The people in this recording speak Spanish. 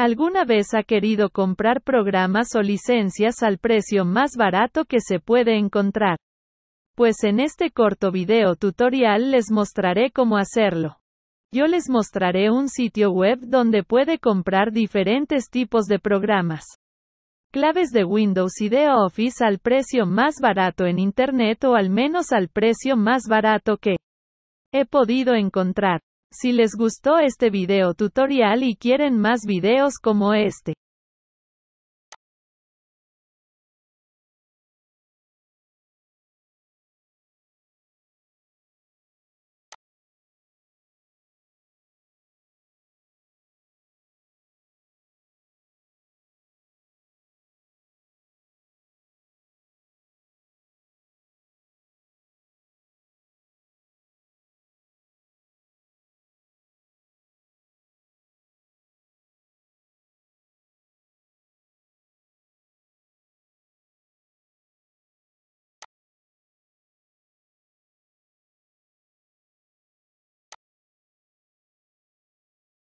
¿Alguna vez ha querido comprar programas o licencias al precio más barato que se puede encontrar? Pues en este corto video tutorial les mostraré cómo hacerlo. Yo les mostraré un sitio web donde puede comprar diferentes tipos de programas. Claves de Windows y de Office al precio más barato en Internet o al menos al precio más barato que he podido encontrar. Si les gustó este video tutorial y quieren más videos como este,